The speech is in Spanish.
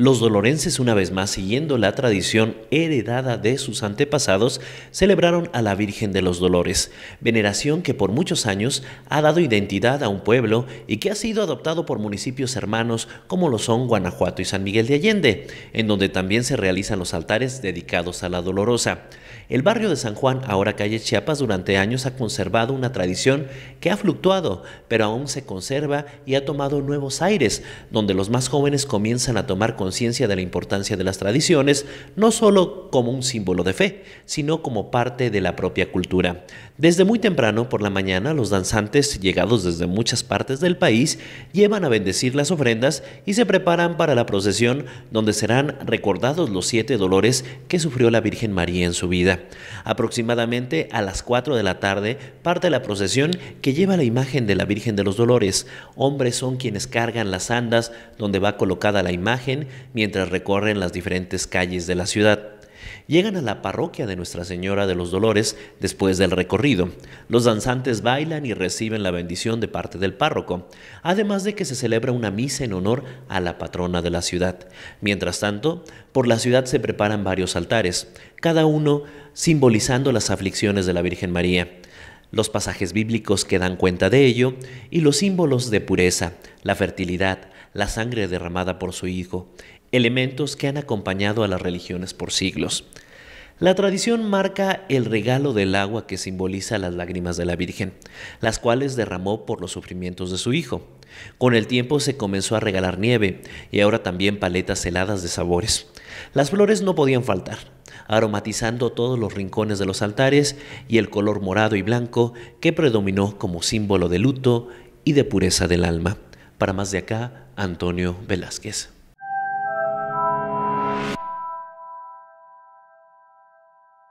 Los dolorenses, una vez más, siguiendo la tradición heredada de sus antepasados, celebraron a la Virgen de los Dolores, veneración que por muchos años ha dado identidad a un pueblo y que ha sido adoptado por municipios hermanos como lo son Guanajuato y San Miguel de Allende, en donde también se realizan los altares dedicados a la Dolorosa. El barrio de San Juan, ahora calle Chiapas, durante años ha conservado una tradición que ha fluctuado, pero aún se conserva y ha tomado nuevos aires, donde los más jóvenes comienzan a tomar conciencia de la importancia de las tradiciones, no solo como un símbolo de fe, sino como parte de la propia cultura. Desde muy temprano por la mañana, los danzantes, llegados desde muchas partes del país, llevan a bendecir las ofrendas y se preparan para la procesión donde serán recordados los siete dolores que sufrió la Virgen María en su vida. Aproximadamente a las 4 de la tarde parte la procesión que lleva la imagen de la Virgen de los Dolores. Hombres son quienes cargan las andas donde va colocada la imagen mientras recorren las diferentes calles de la ciudad. Llegan a la parroquia de Nuestra Señora de los Dolores después del recorrido. Los danzantes bailan y reciben la bendición de parte del párroco, además de que se celebra una misa en honor a la patrona de la ciudad. Mientras tanto, por la ciudad se preparan varios altares, cada uno simbolizando las aflicciones de la Virgen María los pasajes bíblicos que dan cuenta de ello, y los símbolos de pureza, la fertilidad, la sangre derramada por su Hijo, elementos que han acompañado a las religiones por siglos. La tradición marca el regalo del agua que simboliza las lágrimas de la Virgen, las cuales derramó por los sufrimientos de su Hijo. Con el tiempo se comenzó a regalar nieve y ahora también paletas heladas de sabores. Las flores no podían faltar, aromatizando todos los rincones de los altares y el color morado y blanco que predominó como símbolo de luto y de pureza del alma. Para más de acá, Antonio Velázquez.